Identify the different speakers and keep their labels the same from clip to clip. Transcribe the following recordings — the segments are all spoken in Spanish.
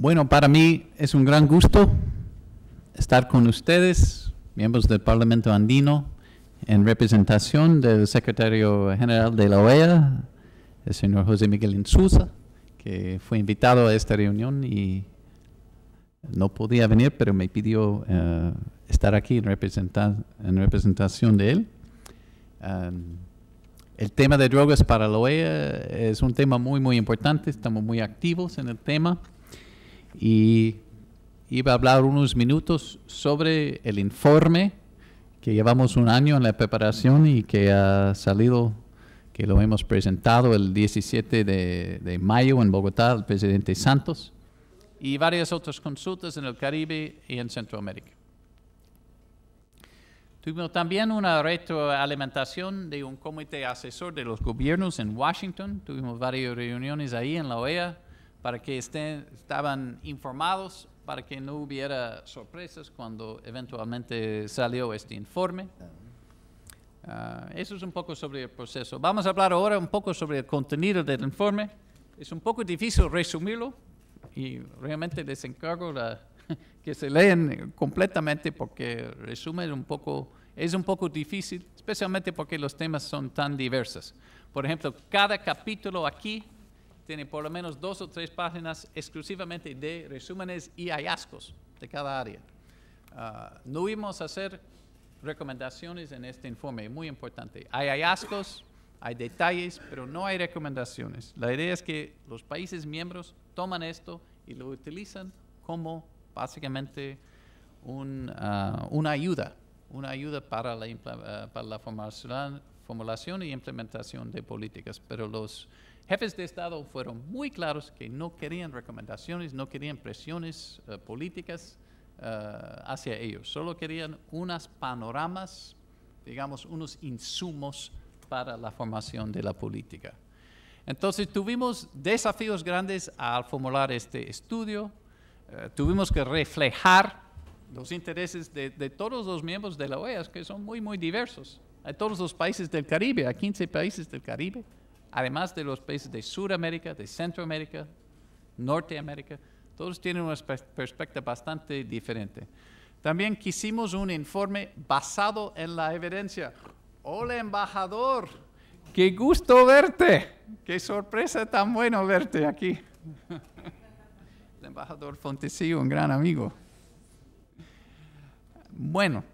Speaker 1: Bueno, para mí es un gran gusto estar con ustedes, miembros del Parlamento Andino, en representación del secretario general de la OEA, el señor José Miguel Insusa, que fue invitado a esta reunión y no podía venir, pero me pidió eh, estar aquí en, en, representación de él. el tema de drogas para la OEA es un tema muy, muy importante, estamos muy activos en el tema y iba a hablar unos minutos sobre el informe que llevamos un año en la preparación y que ha salido, que lo hemos presentado el 17 de, mayo en Bogotá al presidente Santos y varias otras consultas en el Caribe y en Centroamérica. Tuvimos también una retroalimentación de un comité asesor de los gobiernos en Washington. Tuvimos varias reuniones ahí en la OEA para que estén, estaban informados, para que no hubiera sorpresas cuando eventualmente salió este informe. Ah, eso es un poco sobre el proceso. Vamos a hablar ahora un poco sobre el contenido del informe. Es un poco difícil resumirlo y realmente les encargo que se lean completamente porque resumen un poco, es un poco difícil, especialmente porque los temas son tan diversos. Por ejemplo, cada capítulo aquí tiene por lo menos dos o tres páginas exclusivamente de resúmenes y hallazgos de cada área. Ah, no íbamos a hacer recomendaciones en este informe, muy importante. Hay hallazgos, hay detalles, pero no hay recomendaciones. La idea es que los países miembros toman esto y lo utilizan como básicamente ah, una ayuda, una ayuda para ah, para la formación, formulación y implementación de políticas, pero los jefes de Estado fueron muy claros que no querían recomendaciones, no querían presiones eh, políticas eh, hacia ellos, solo querían unas panoramas, digamos, unos insumos para la formación de la política. Entonces tuvimos desafíos grandes al formular este estudio, eh, tuvimos que reflejar los intereses de, de, todos los miembros de la OEA, que son muy, muy diversos a todos los países del Caribe, a 15 países del Caribe, además de los países de Sudamérica, de Centroamérica, Norteamérica, todos tienen una perspectiva bastante diferente. También quisimos un informe basado en la evidencia. Hola embajador, qué gusto verte, qué sorpresa tan bueno verte aquí. El embajador Fontecillo, un gran amigo. Bueno,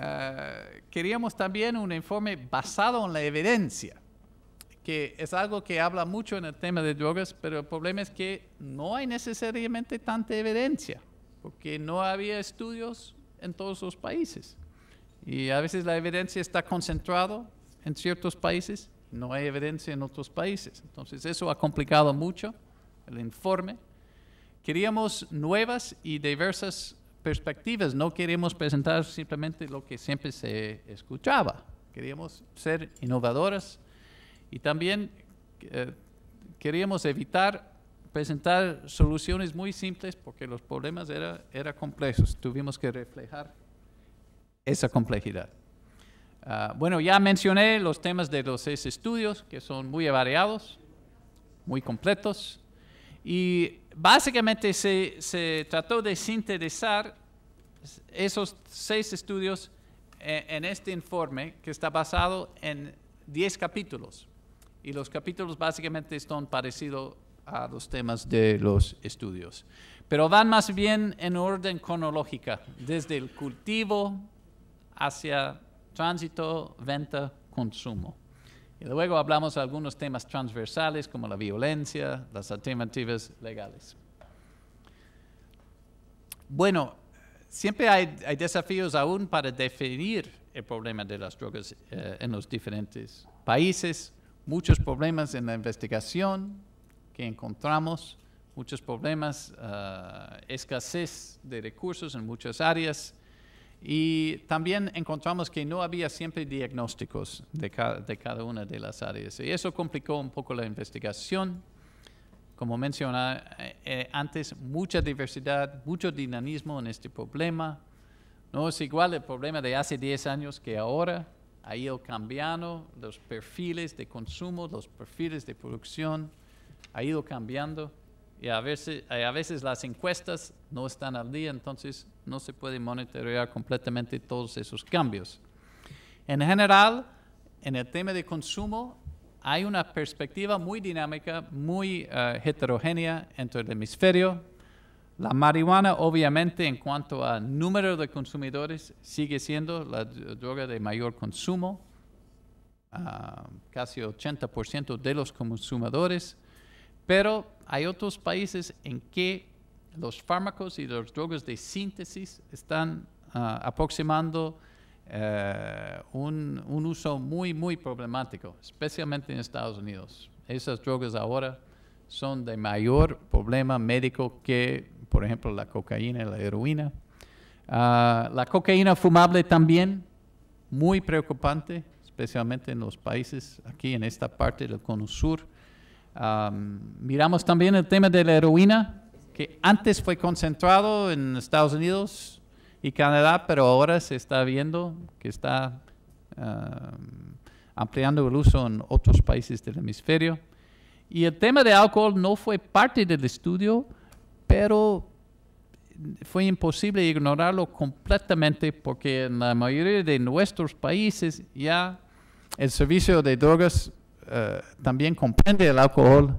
Speaker 1: eh, queríamos también un informe basado en la evidencia, que es algo que habla mucho en el tema de drogas, pero el problema es que no hay necesariamente tanta evidencia, porque no había estudios en todos los países. Y a veces la evidencia está concentrada en ciertos países, no hay evidencia en otros países. Entonces eso ha complicado mucho el informe. Queríamos nuevas y diversas perspectivas, no queríamos presentar simplemente lo que siempre se escuchaba, queríamos ser innovadoras y también eh, queríamos evitar presentar soluciones muy simples porque los problemas eran era complejos, tuvimos que reflejar esa complejidad. Ah, bueno, ya mencioné los temas de los seis estudios, que son muy variados, muy completos, y básicamente se, trató de sintetizar esos seis estudios eh, en, este informe que está basado en diez capítulos. Y los capítulos básicamente están parecidos a los temas de los estudios. Pero van más bien en orden cronológica, desde el cultivo hacia tránsito, venta, consumo. Y luego hablamos de algunos temas transversales como la violencia, las alternativas legales. Bueno, siempre hay, desafíos aún para definir el problema de las drogas eh, en los diferentes países, muchos problemas en la investigación que encontramos, muchos problemas, ah, escasez de recursos en muchas áreas, y también encontramos que no había siempre diagnósticos de, cada una de las áreas. Y eso complicó un poco la investigación. Como mencionaba eh, eh, antes, mucha diversidad, mucho dinamismo en este problema. No es igual el problema de hace 10 años que ahora. Ha ido cambiando, los perfiles de consumo, los perfiles de producción, ha ido cambiando. Y a veces eh, las encuestas no están al día, entonces no se puede monitorear completamente todos esos cambios. En general, en el tema de consumo, hay una perspectiva muy dinámica, muy eh, heterogénea entre el hemisferio. La marihuana, obviamente, en cuanto a número de consumidores, sigue siendo la droga de mayor consumo. Ah, casi 80% de los consumidores, pero hay otros países en que los fármacos y los drogas de síntesis están ah, aproximando eh, un, uso muy, muy problemático, especialmente en Estados Unidos. Esas drogas ahora son de mayor problema médico que, por ejemplo, la cocaína y la heroína. Ah, la cocaína fumable también, muy preocupante, especialmente en los países aquí en esta parte del cono sur. miramos también el tema de la heroína, que antes fue concentrado en Estados Unidos y Canadá, pero ahora se está viendo que está ah, ampliando el uso en otros países del hemisferio. Y el tema del alcohol no fue parte del estudio, pero fue imposible ignorarlo completamente porque en la mayoría de nuestros países ya el servicio de drogas eh, también comprende el alcohol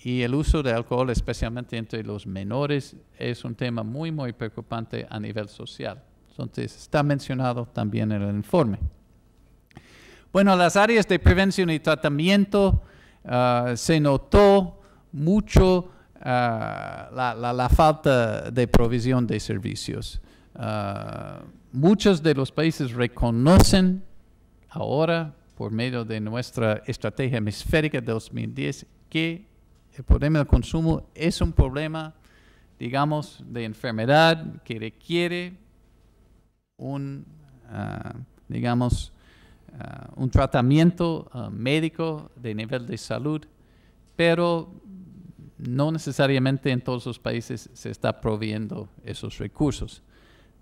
Speaker 1: y el uso de alcohol, especialmente entre los menores, es un tema muy, muy preocupante a nivel social. Entonces, está mencionado también en el informe. Bueno, las áreas de prevención y tratamiento ah, se notó mucho ah, la, falta de provisión de servicios. Ah, muchos de los países reconocen ahora, por medio de nuestra estrategia hemisférica de 2010, que el problema del consumo es un problema, digamos, de enfermedad que requiere un, ah, digamos, ah, un tratamiento ah, médico de nivel de salud, pero no necesariamente en todos los países se está proviendo esos recursos.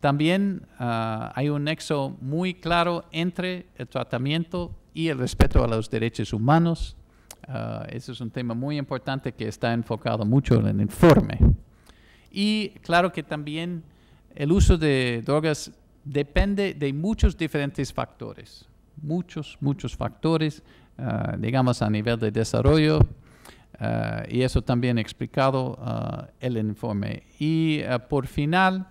Speaker 1: También hay un nexo muy claro entre el tratamiento y el respeto a los derechos humanos eso ah, ese es un tema muy importante que está enfocado mucho en el informe. Y claro que también el uso de drogas depende de muchos diferentes factores, muchos, muchos factores, ah, digamos a nivel de desarrollo, ah, y eso también explicado en el informe. Y por final,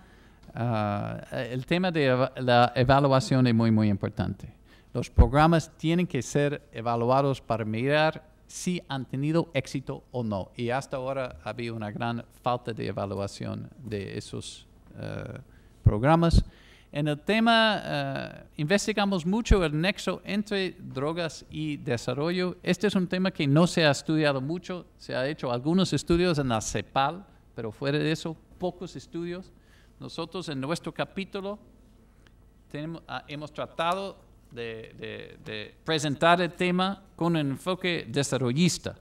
Speaker 1: el tema de la evaluación es muy, muy importante. Los programas tienen que ser evaluados para mirar si han tenido éxito o no. Y hasta ahora había una gran falta de evaluación de esos eh, programas. En el tema eh, investigamos mucho el nexo entre drogas y desarrollo. Este es un tema que no se ha estudiado mucho. Se ha hecho algunos estudios en la CEPAL, pero fuera de eso, pocos estudios. Nosotros en nuestro capítulo ah, hemos tratado de, presentar el tema con un enfoque desarrollista.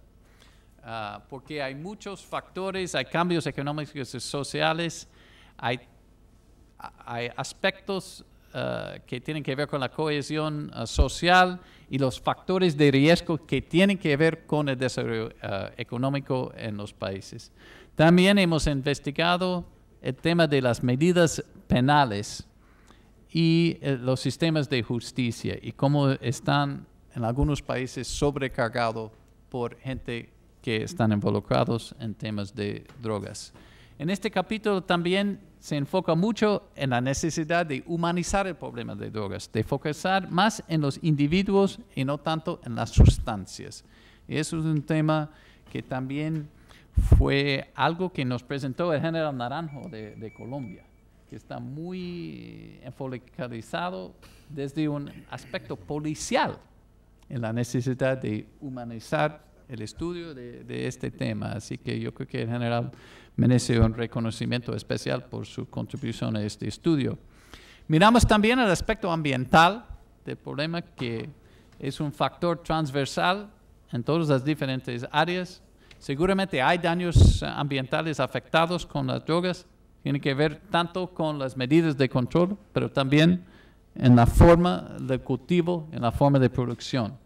Speaker 1: Ah, porque hay muchos factores, hay cambios económicos y sociales, hay, aspectos ah, que tienen que ver con la cohesión ah, social y los factores de riesgo que tienen que ver con el desarrollo económico en los países. También hemos investigado el tema de las medidas penales y eh, los sistemas de justicia y cómo están en algunos países sobrecargados por gente que están involucrados en temas de drogas. En este capítulo también se enfoca mucho en la necesidad de humanizar el problema de drogas, de enfocar más en los individuos y no tanto en las sustancias. Y eso es un tema que también fue algo que nos presentó el general Naranjo de Colombia que está muy enfocalizado desde un aspecto policial en la necesidad de humanizar el estudio de, de este tema. Así que yo creo que el general merece un reconocimiento especial por su contribución a este estudio. Miramos también el aspecto ambiental del problema que es un factor transversal en todas las diferentes áreas. Seguramente hay daños ambientales afectados con las drogas, tiene que ver tanto con las medidas de control, pero también en la forma de cultivo, en la forma de producción.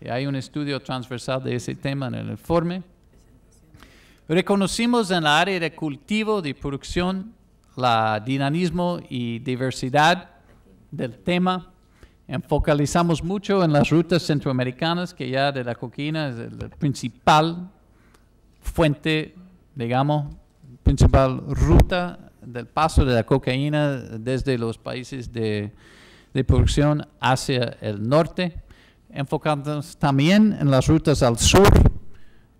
Speaker 1: Y hay un estudio transversal de ese tema en el informe. Reconocimos en la área de cultivo, de producción, la dinamismo y diversidad del tema. Enfocalizamos mucho en las rutas centroamericanas, que ya de la coquina es la principal fuente, digamos, principal ruta del paso de la cocaína desde los países de, producción hacia el norte, enfocándonos también en las rutas al sur,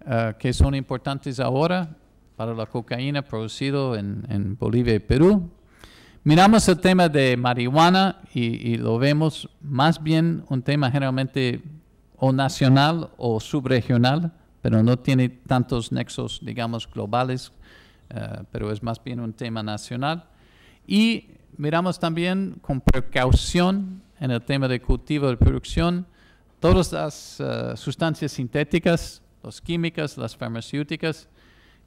Speaker 1: eh, que son importantes ahora para la cocaína producida en, Bolivia y Perú. Miramos el tema de marihuana y, lo vemos más bien un tema generalmente o nacional o subregional, pero no tiene tantos nexos, digamos, globales eh, pero es más bien un tema nacional. Y miramos también con precaución en el tema de cultivo de producción todas las eh, sustancias sintéticas, las químicas, las farmacéuticas,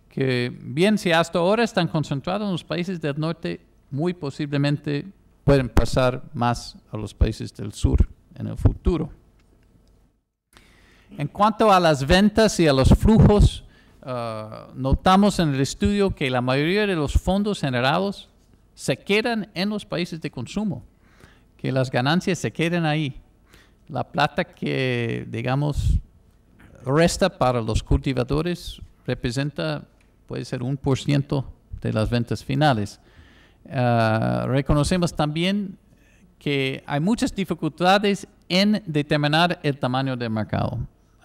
Speaker 1: que bien si hasta ahora están concentrados en los países del norte, muy posiblemente pueden pasar más a los países del sur en el futuro. En cuanto a las ventas y a los flujos, Uh, notamos en el estudio que la mayoría de los fondos generados se quedan en los países de consumo, que las ganancias se quedan ahí. La plata que, digamos, resta para los cultivadores representa, puede ser un por ciento de las ventas finales. Uh, reconocemos también que hay muchas dificultades en determinar el tamaño del mercado.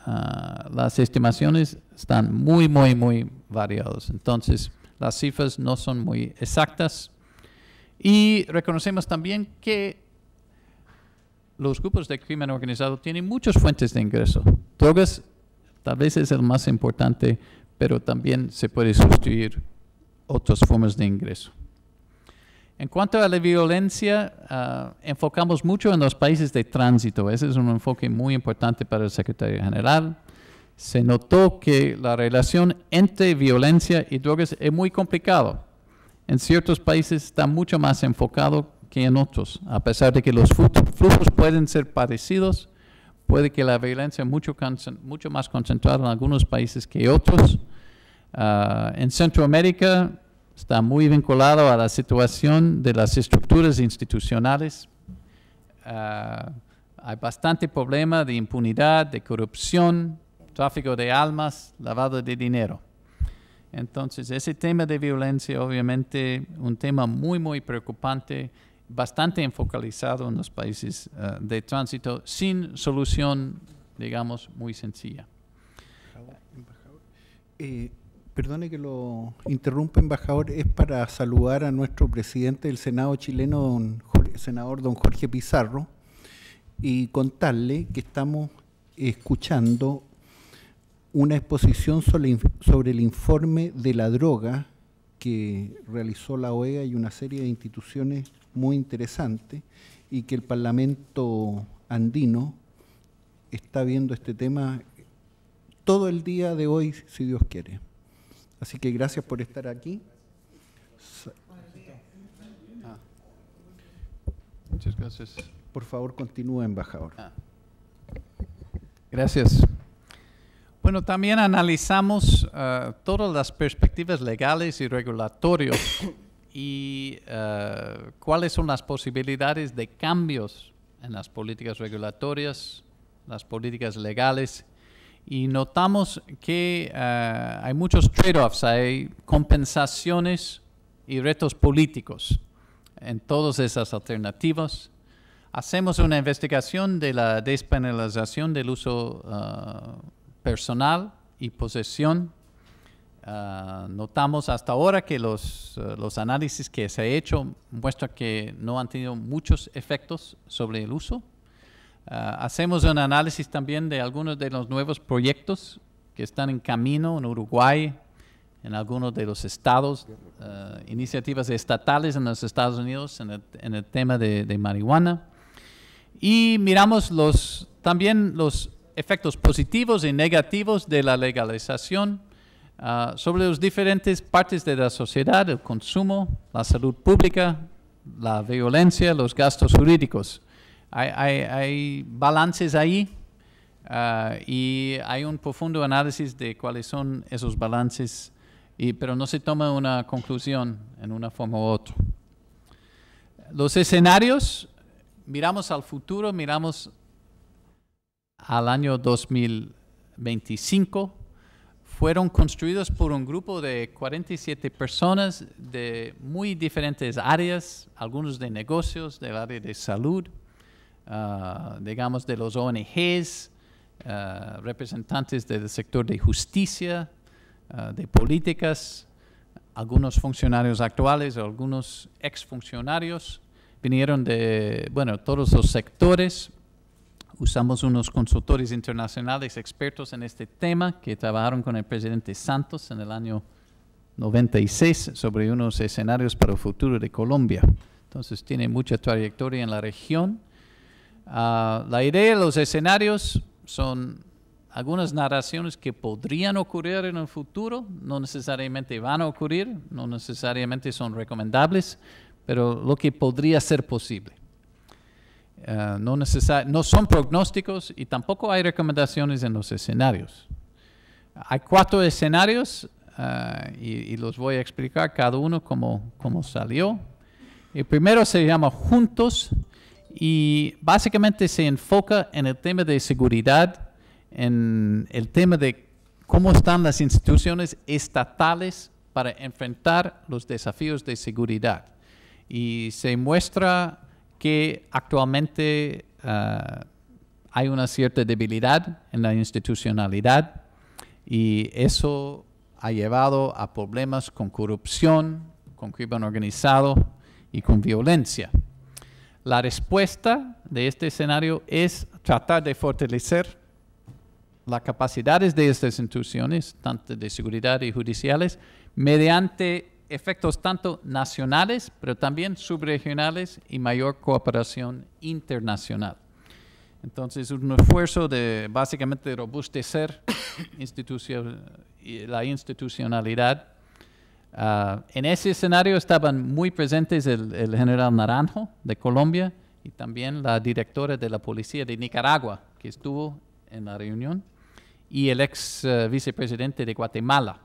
Speaker 1: Ah, las estimaciones están muy, muy, muy variadas. Entonces, las cifras no son muy exactas. Y reconocemos también que los grupos de crimen organizado tienen muchas fuentes de ingreso. Drogas tal vez es el más importante, pero también se puede sustituir otras formas de ingreso. En cuanto a la violencia, ah, enfocamos mucho en los países de tránsito. Ese es un enfoque muy importante para el secretario general. Se notó que la relación entre violencia y drogas es muy complicado. En ciertos países está mucho más enfocado que en otros. A pesar de que los flujos pueden ser parecidos, puede que la violencia sea mucho, más concentrada en algunos países que otros. Ah, en Centroamérica está muy vinculado a la situación de las estructuras institucionales. Ah, hay bastante problema de impunidad, de corrupción, tráfico de almas, lavado de dinero. Entonces, ese tema de violencia, obviamente, un tema muy, muy preocupante, bastante enfocalizado en los países ah, de tránsito, sin solución, digamos, muy sencilla. Eh, Perdone que lo interrumpa, embajador, es para saludar a nuestro presidente del Senado chileno, don senador don Jorge Pizarro, y contarle que estamos escuchando una exposición sobre el informe de la droga que realizó la OEA y una serie de instituciones muy interesantes y que el Parlamento andino está viendo este tema todo el día de hoy, si Dios quiere. Así que gracias por estar aquí. Ah. Muchas gracias. Por favor, continúa, embajador. Ah. Gracias. Bueno, también analizamos eh, todas las perspectivas legales y regulatorias y eh, cuáles son las posibilidades de cambios en las políticas regulatorias, las políticas legales y notamos que eh, hay muchos trade-offs, hay compensaciones y retos políticos en todas esas alternativas. Hacemos una investigación de la despenalización del uso eh, personal y posesión. Eh, notamos hasta ahora que los, análisis que se han hecho muestran que no han tenido muchos efectos sobre el uso Ah, hacemos un análisis también de algunos de los nuevos proyectos que están en camino en Uruguay, en algunos de los estados, ah, iniciativas estatales en los Estados Unidos en el, tema de, marihuana. Y miramos los, también los efectos positivos y negativos de la legalización ah, sobre las diferentes partes de la sociedad, el consumo, la salud pública, la violencia, los gastos jurídicos hay, balances ahí ah, y hay un profundo análisis de cuáles son esos balances, pero no se toma una conclusión en una forma u otra. Los escenarios, miramos al futuro, miramos al año 2025, fueron construidos por un grupo de 47 personas de muy diferentes áreas, algunos de negocios, del área de salud, Ah, digamos, de los ONGs, ah, representantes del sector de justicia, ah, de políticas, algunos funcionarios actuales, algunos exfuncionarios, vinieron de, bueno, todos los sectores. Usamos unos consultores internacionales expertos en este tema que trabajaron con el presidente Santos en el año 96 sobre unos escenarios para el futuro de Colombia. Entonces tiene mucha trayectoria en la región Ah, la idea de los escenarios son algunas narraciones que podrían ocurrir en el futuro, no necesariamente van a ocurrir, no necesariamente son recomendables, pero lo que podría ser posible. Ah, no, no son pronósticos y tampoco hay recomendaciones en los escenarios. Hay cuatro escenarios ah, y, los voy a explicar cada uno como cómo salió. El primero se llama Juntos y básicamente se enfoca en el tema de seguridad, en el tema de cómo están las instituciones estatales para enfrentar los desafíos de seguridad. Y se muestra que actualmente ah, hay una cierta debilidad en la institucionalidad y eso ha llevado a problemas con corrupción, con crimen organizado y con violencia. La respuesta de este escenario es tratar de fortalecer las capacidades de estas instituciones, tanto de seguridad y judiciales, mediante efectos tanto nacionales, pero también subregionales y mayor cooperación internacional. Entonces, un esfuerzo de básicamente robustecer la institucionalidad Ah, en ese escenario estaban muy presentes el, general Naranjo de Colombia y también la directora de la policía de Nicaragua, que estuvo en la reunión, y el ex eh, vicepresidente de Guatemala.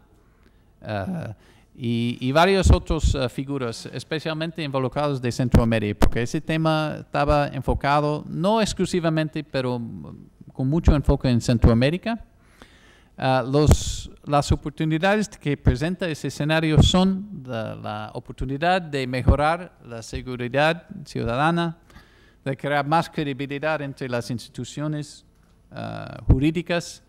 Speaker 1: Ah, y, y, varios otros eh, figuras, especialmente involucrados de Centroamérica, porque ese tema estaba enfocado, no exclusivamente, pero mm, con mucho enfoque en Centroamérica Ah, las oportunidades que presenta ese escenario son la, oportunidad de mejorar la seguridad ciudadana, de crear más credibilidad entre las instituciones ah, jurídicas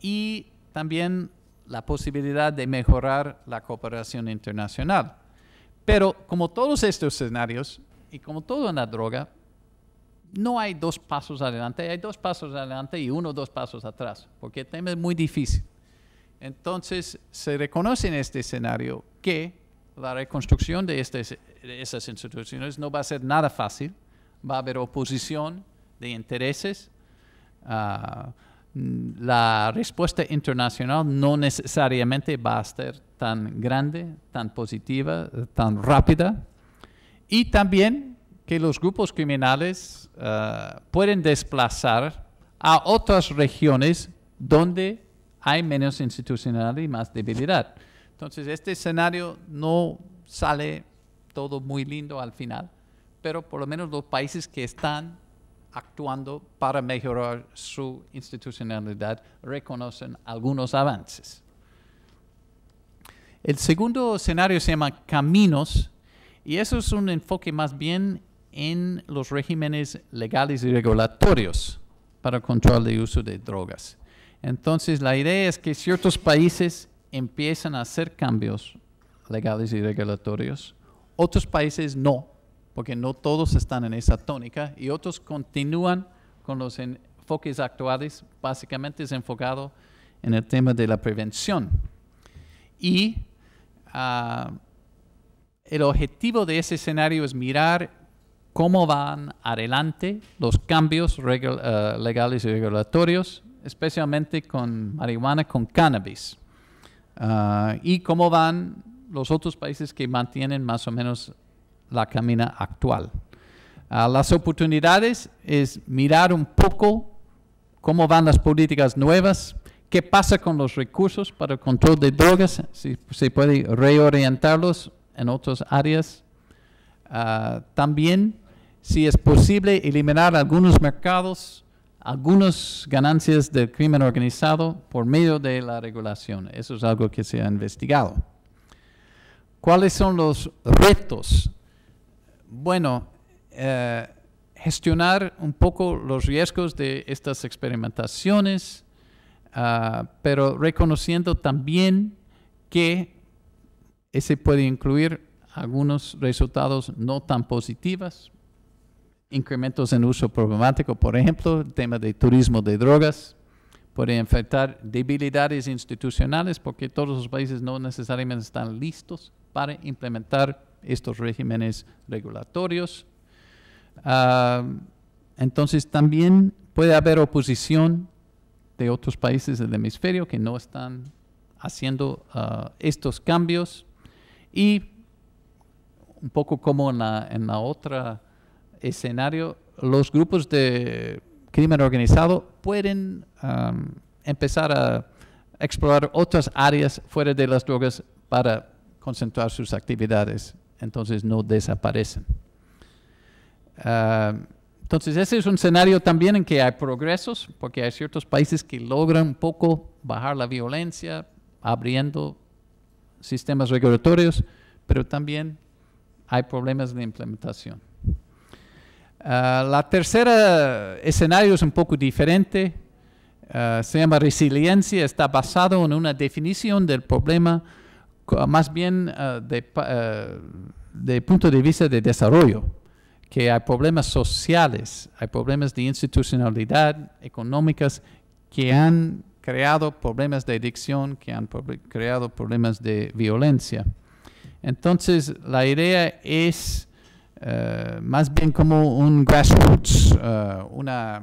Speaker 1: y también la posibilidad de mejorar la cooperación internacional. Pero como todos estos escenarios y como todo en la droga, no hay dos pasos adelante, hay dos pasos adelante y uno dos pasos atrás, porque el tema es muy difícil. Entonces, se reconoce en este escenario que la reconstrucción de, estas, esas instituciones no va a ser nada fácil, va a haber oposición de intereses, ah, mm, la respuesta internacional no necesariamente va a ser tan grande, tan positiva, tan rápida, y también los grupos criminales eh, pueden desplazar a otras regiones donde hay menos institucionalidad y más debilidad. Entonces, este escenario no sale todo muy lindo al final, pero por lo menos los países que están actuando para mejorar su institucionalidad reconocen algunos avances. El segundo escenario se llama caminos y eso es un enfoque más bien en los regímenes legales y regulatorios para control de uso de drogas. Entonces, la idea es que ciertos países empiezan a hacer cambios legales y regulatorios, otros países no, porque no todos están en esa tónica, y otros continúan con los enfoques actuales, básicamente es enfocado en el tema de la prevención. Y ah, el objetivo de ese escenario es mirar cómo van adelante los cambios eh, legales y regulatorios, especialmente con marihuana, con cannabis, ah, y cómo van los otros países que mantienen más o menos la camina actual. Ah, las oportunidades es mirar un poco cómo van las políticas nuevas, qué pasa con los recursos para el control de drogas, si se puede reorientarlos en otras áreas. Ah, también si es posible eliminar algunos mercados, algunas ganancias del crimen organizado por medio de la regulación. Eso es algo que se ha investigado. ¿Cuáles son los retos? Bueno, eh, gestionar un poco los riesgos de estas experimentaciones, ah, pero reconociendo también que ese puede incluir algunos resultados no tan positivos, incrementos en uso problemático, por ejemplo, el tema de turismo de drogas, puede enfrentar debilidades institucionales porque todos los países no necesariamente están listos para implementar estos regímenes regulatorios. Ah, entonces también puede haber oposición de otros países del hemisferio que no están haciendo ah, estos cambios y un poco como en la otra escenario, los grupos de crimen organizado pueden um, empezar a explorar otras áreas fuera de las drogas para concentrar sus actividades. Entonces no desaparecen. Um, entonces ese es un escenario también en que hay progresos, porque hay ciertos países que logran un poco bajar la violencia, abriendo sistemas regulatorios, pero también hay problemas de implementación. Ah, la tercera escenario es un poco diferente. Ah, se llama resiliencia. Está basado en una definición del problema más bien ah, de, punto de vista de desarrollo, que hay problemas sociales, hay problemas de institucionalidad, económicas, que han creado problemas de adicción, que han creado problemas de violencia. Entonces, la idea es eh, más bien como un grassroots, eh,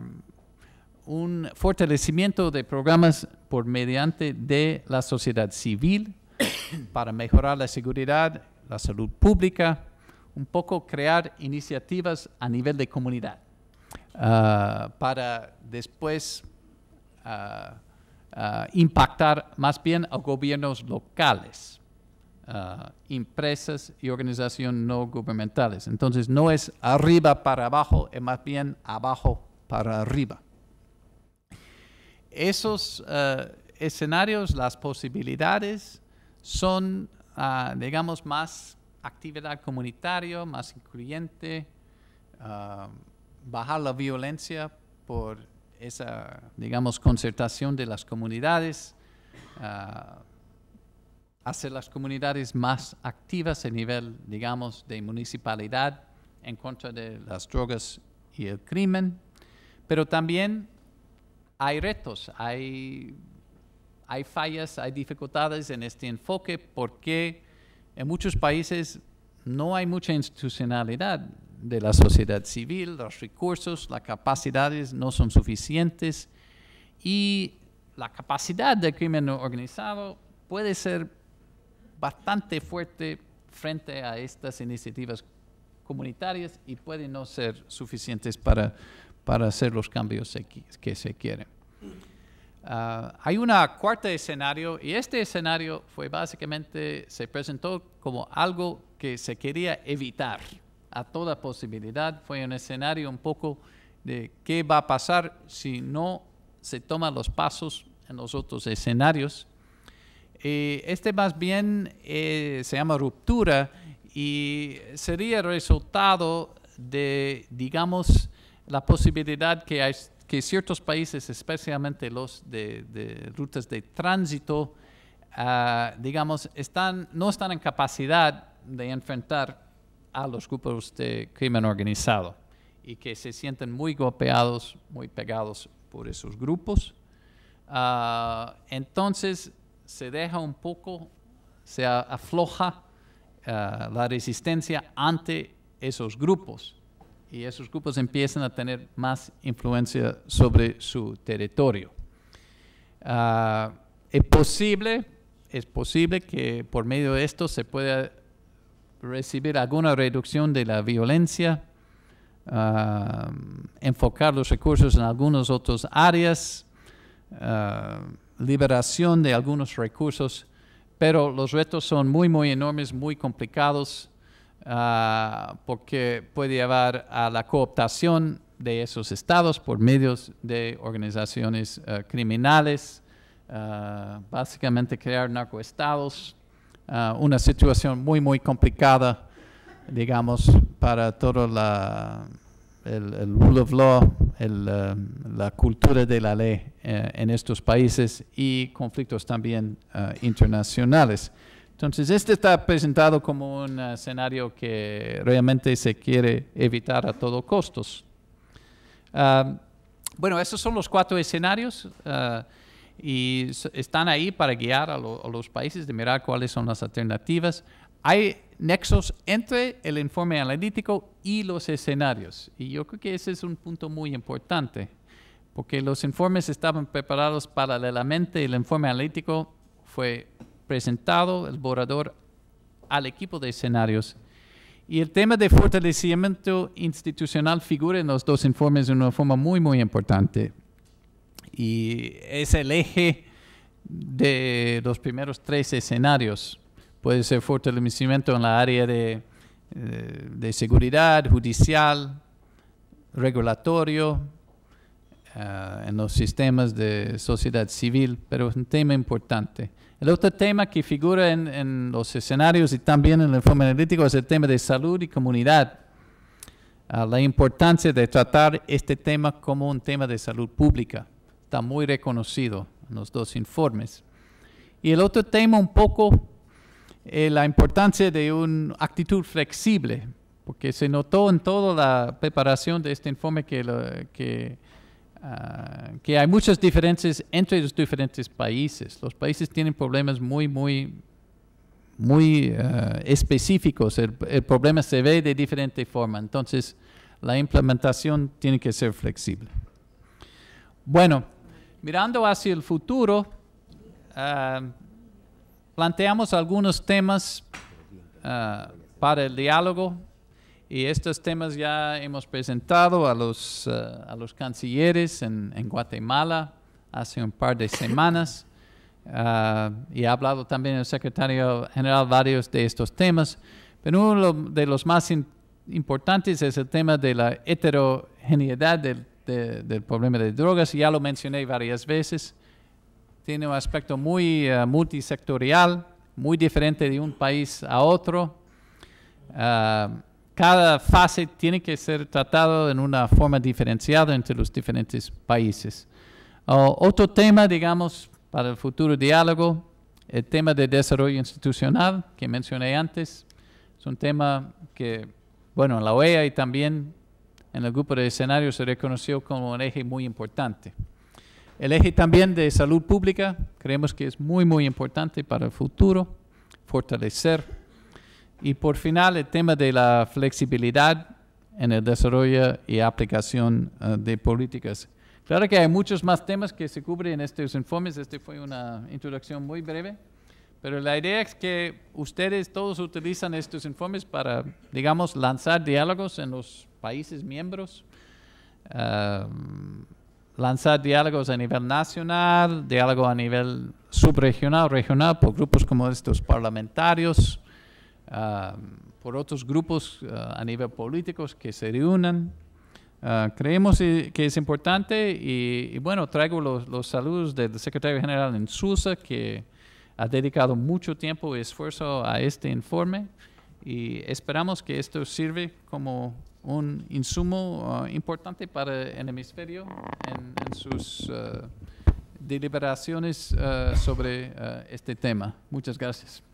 Speaker 1: un fortalecimiento de programas por mediante de la sociedad civil para mejorar la seguridad, la salud pública, un poco crear iniciativas a nivel de comunidad eh, para después impactar más bien a gobiernos locales Uh, empresas y organizaciones no gubernamentales. Entonces no es arriba para abajo, es más bien abajo para arriba. Esos uh, escenarios, las posibilidades son, uh, digamos, más actividad comunitaria, más incluyente, bajar la violencia por esa, digamos, concertación de las comunidades, hacer las comunidades más activas a nivel, digamos, de municipalidad en contra de las drogas y el crimen, pero también hay retos, hay, hay fallas, hay dificultades en este enfoque porque en muchos países no hay mucha institucionalidad de la sociedad civil, los recursos, las capacidades no son suficientes y la capacidad del crimen organizado puede ser bastante fuerte frente a estas iniciativas comunitarias y pueden no ser suficientes para, para hacer los cambios que se quieren. Ah, hay un cuarto escenario y este escenario fue básicamente, se presentó como algo que se quería evitar a toda posibilidad. Fue un escenario un poco de qué va a pasar si no se toman los pasos en los otros escenarios eh, este más bien eh, se llama ruptura y sería resultado de, digamos, la posibilidad que, hay, que ciertos países, especialmente los de, rutas de tránsito, ah, digamos, están, no están en capacidad de enfrentar a los grupos de crimen organizado y que se sienten muy golpeados, muy pegados por esos grupos. Ah, entonces, se deja un poco, se afloja eh, la resistencia ante esos grupos y esos grupos empiezan a tener más influencia sobre su territorio. Ah, es posible, es posible que por medio de esto se pueda recibir alguna reducción de la violencia, ah, enfocar los recursos en algunas otras áreas, ah, liberación de algunos recursos, pero los retos son muy, muy enormes, muy complicados, ah, porque puede llevar a la cooptación de esos estados por medios de organizaciones ah, criminales, ah, básicamente crear narcoestados, una situación muy, muy complicada, digamos, para toda la el, rule of law, eh, la cultura de la ley eh, en estos países y conflictos también eh, internacionales. Entonces, este está presentado como un escenario que realmente se quiere evitar a todo costos. Ah, bueno, esos son los cuatro escenarios y están ahí para guiar a, a los países de mirar cuáles son las alternativas. Hay nexos entre el informe analítico y los escenarios. Y yo creo que ese es un punto muy importante, porque los informes estaban preparados paralelamente, el informe analítico fue presentado, el borrador, al equipo de escenarios. Y el tema de fortalecimiento institucional figura en los dos informes de una forma muy, muy importante. Y es el eje de los primeros tres escenarios puede ser fortalecimiento en la área de, eh, seguridad, judicial, regulatorio, eh, en los sistemas de sociedad civil, pero es un tema importante. El otro tema que figura en, los escenarios y también en el informe analítico es el tema de salud y comunidad. la importancia de tratar este tema como un tema de salud pública. Está muy reconocido en los dos informes. Y el otro tema un poco eh, la importancia de una actitud flexible, porque se notó en toda la preparación de este informe que, ah, que, hay muchas diferencias entre los diferentes países. Los países tienen problemas muy, muy muy ah, específicos, el, problema se ve de diferente forma, entonces la implementación tiene que ser flexible. Bueno, mirando hacia el futuro, ah, planteamos algunos temas ah, para el diálogo y estos temas ya hemos presentado a los, ah, cancilleres en, Guatemala hace un par de semanas ah, y ha hablado también el secretario general varios de estos temas, pero uno de los más importantes es el tema de la heterogeneidad del, del problema de drogas, ya lo mencioné varias veces tiene un aspecto muy eh, multisectorial, muy diferente de un país a otro. Eh, cada fase tiene que ser tratado en una forma diferenciada entre los diferentes países. otro tema, digamos, para el futuro diálogo, el tema de desarrollo institucional que mencioné antes. Es un tema que, bueno, en la OEA y también en el grupo de escenarios se reconoció como un eje muy importante. El eje también de salud pública creemos que es muy, muy importante para el futuro, fortalecer. Y por final, el tema de la flexibilidad en el desarrollo y aplicación eh, de políticas. Claro que hay muchos más temas que se cubren en estos informes. Este fue una introducción muy breve. Pero la idea es que ustedes todos utilizan estos informes para, digamos, lanzar diálogos en los países miembros. Eh, lanzar diálogos a nivel nacional, diálogo a nivel subregional, regional, por grupos como estos parlamentarios, ah, por otros grupos ah, a nivel político que se reúnan. Ah, creemos que es importante y, bueno, traigo los, saludos del secretario general en Susa, que ha dedicado mucho tiempo y esfuerzo a este informe y esperamos que esto sirve como un insumo ah, importante para el hemisferio en sus ah, deliberaciones ah, sobre este tema. Muchas gracias.